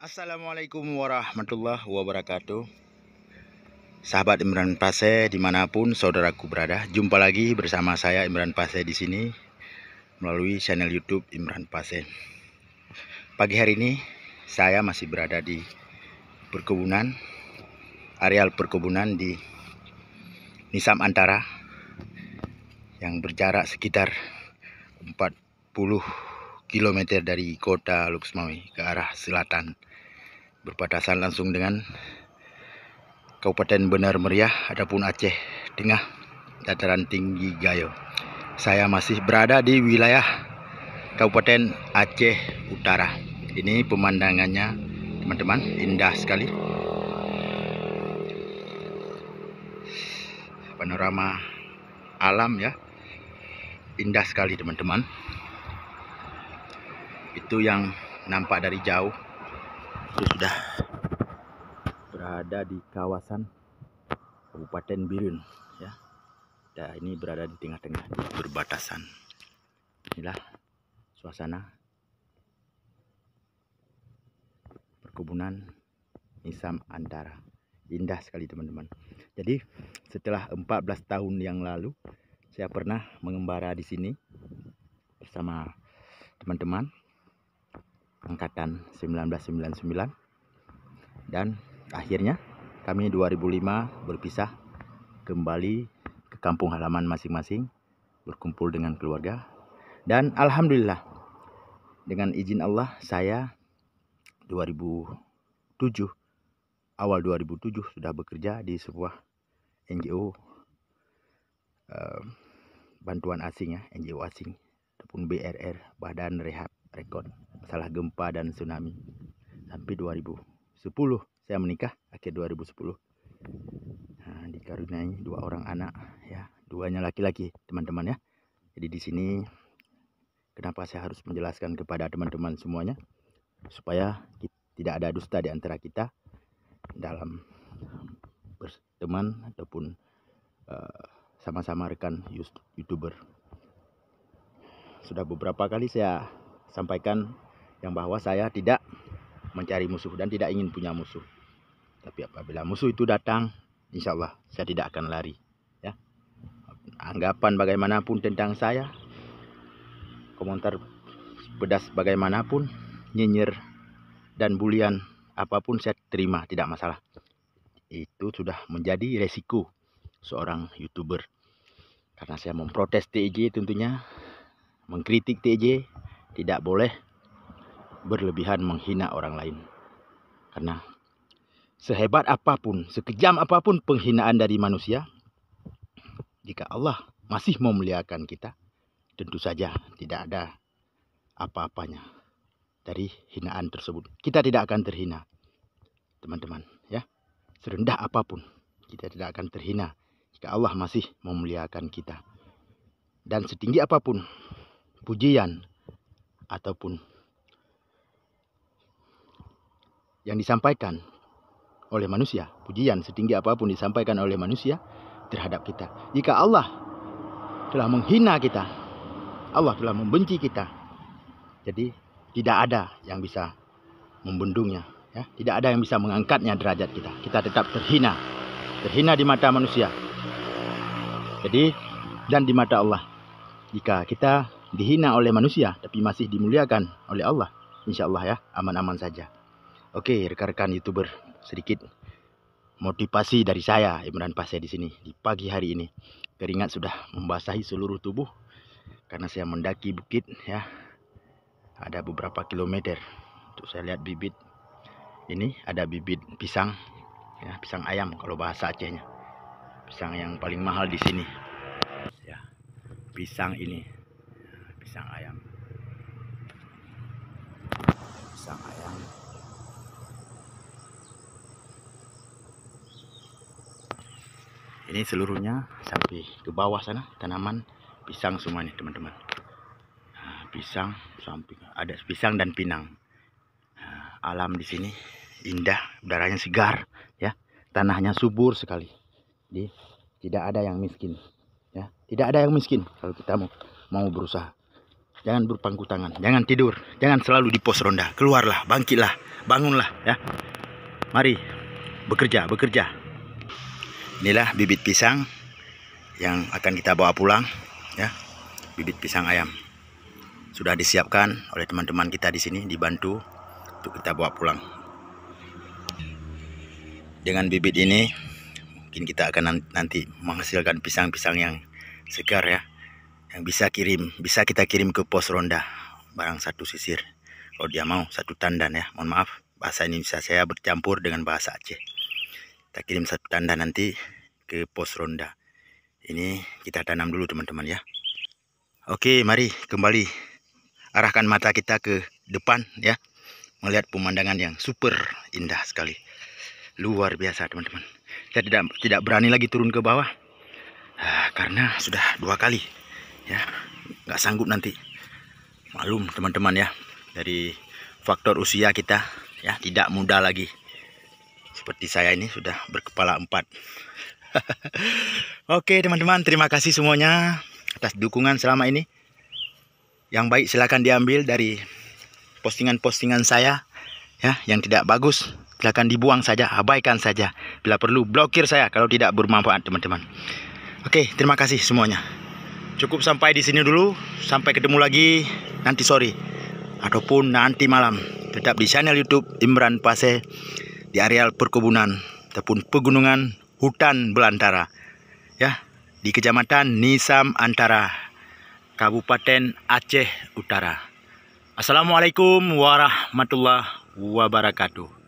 Assalamualaikum warahmatullahi wabarakatuh Sahabat Imran Pase dimanapun saudaraku berada Jumpa lagi bersama saya Imran Pase di sini Melalui channel youtube Imran Pase Pagi hari ini saya masih berada di perkebunan Areal perkebunan di Nisam Antara Yang berjarak sekitar 40 km dari kota Luxmawi ke arah selatan berbatasan langsung dengan Kabupaten Benar Meriah, adapun Aceh Tengah, dataran tinggi Gayo. Saya masih berada di wilayah Kabupaten Aceh Utara. Ini pemandangannya, teman-teman, indah sekali. Panorama alam ya. Indah sekali, teman-teman. Itu yang nampak dari jauh itu sudah berada di kawasan Kabupaten Birun ya dan ini berada di tengah-tengah berbatasan inilah suasana perkebunan Nisam Antara indah sekali teman-teman jadi setelah 14 tahun yang lalu saya pernah mengembara di sini bersama teman-teman angkatan 1999 dan akhirnya kami 2005 berpisah kembali ke kampung halaman masing-masing berkumpul dengan keluarga dan alhamdulillah dengan izin Allah saya 2007 awal 2007 sudah bekerja di sebuah NGO uh, eh, bantuan asing ya NGO asing ataupun BRR Badan Rehab rekod masalah gempa dan tsunami sampai 2010 saya menikah akhir 2010 nah, dikaruniai dua orang anak ya duanya laki-laki teman-teman ya jadi di sini kenapa saya harus menjelaskan kepada teman-teman semuanya supaya tidak ada dusta di antara kita dalam berteman ataupun eh, sama-sama uh, sama -sama rekan youtuber sudah beberapa kali saya sampaikan yang bahwa saya tidak mencari musuh dan tidak ingin punya musuh. Tapi apabila musuh itu datang, insya Allah saya tidak akan lari. Ya. Anggapan bagaimanapun tentang saya, komentar pedas bagaimanapun, nyinyir dan bulian apapun saya terima, tidak masalah. Itu sudah menjadi resiko seorang youtuber. Karena saya memprotes TJ tentunya, mengkritik TJ, tidak boleh berlebihan menghina orang lain. Karena sehebat apapun, sekejam apapun penghinaan dari manusia, jika Allah masih memuliakan kita, tentu saja tidak ada apa-apanya dari hinaan tersebut. Kita tidak akan terhina, teman-teman, ya. Serendah apapun, kita tidak akan terhina jika Allah masih memuliakan kita. Dan setinggi apapun pujian ataupun yang disampaikan oleh manusia, pujian setinggi apapun disampaikan oleh manusia terhadap kita. Jika Allah telah menghina kita, Allah telah membenci kita. Jadi tidak ada yang bisa membendungnya, ya. Tidak ada yang bisa mengangkatnya derajat kita. Kita tetap terhina. Terhina di mata manusia. Jadi dan di mata Allah jika kita dihina oleh manusia tapi masih dimuliakan oleh Allah. Insya Allah ya, aman-aman saja. Oke, rekan-rekan YouTuber, sedikit motivasi dari saya Imran Pasya di sini di pagi hari ini. Keringat sudah membasahi seluruh tubuh karena saya mendaki bukit ya. Ada beberapa kilometer. untuk saya lihat bibit ini ada bibit pisang ya, pisang ayam kalau bahasa Acehnya. Pisang yang paling mahal di sini. Ya. Pisang ini pisang ayam pisang ayam ini seluruhnya sampai ke bawah sana tanaman pisang semua nih teman-teman nah, pisang samping ada pisang dan pinang nah, alam di sini indah udaranya segar ya tanahnya subur sekali di tidak ada yang miskin ya tidak ada yang miskin kalau kita mau mau berusaha jangan berpangku tangan, jangan tidur, jangan selalu di pos ronda. Keluarlah, bangkitlah, bangunlah ya. Mari bekerja, bekerja. Inilah bibit pisang yang akan kita bawa pulang ya. Bibit pisang ayam. Sudah disiapkan oleh teman-teman kita di sini dibantu untuk kita bawa pulang. Dengan bibit ini mungkin kita akan nanti menghasilkan pisang-pisang yang segar ya yang bisa kirim bisa kita kirim ke pos ronda barang satu sisir kalau dia mau satu tandan ya mohon maaf bahasa Indonesia saya bercampur dengan bahasa Aceh kita kirim satu tanda nanti ke pos ronda ini kita tanam dulu teman-teman ya oke mari kembali arahkan mata kita ke depan ya melihat pemandangan yang super indah sekali luar biasa teman-teman saya tidak tidak berani lagi turun ke bawah ah, karena sudah dua kali ya nggak sanggup nanti malum teman-teman ya dari faktor usia kita ya tidak muda lagi seperti saya ini sudah berkepala empat Oke teman-teman terima kasih semuanya atas dukungan selama ini yang baik silahkan diambil dari postingan-postingan saya ya yang tidak bagus silahkan dibuang saja abaikan saja bila perlu blokir saya kalau tidak bermanfaat teman-teman oke terima kasih semuanya cukup sampai di sini dulu. Sampai ketemu lagi nanti sore ataupun nanti malam. Tetap di channel YouTube Imran Pase di areal perkebunan ataupun pegunungan hutan belantara. Ya, di Kecamatan Nisam Antara, Kabupaten Aceh Utara. Assalamualaikum warahmatullahi wabarakatuh.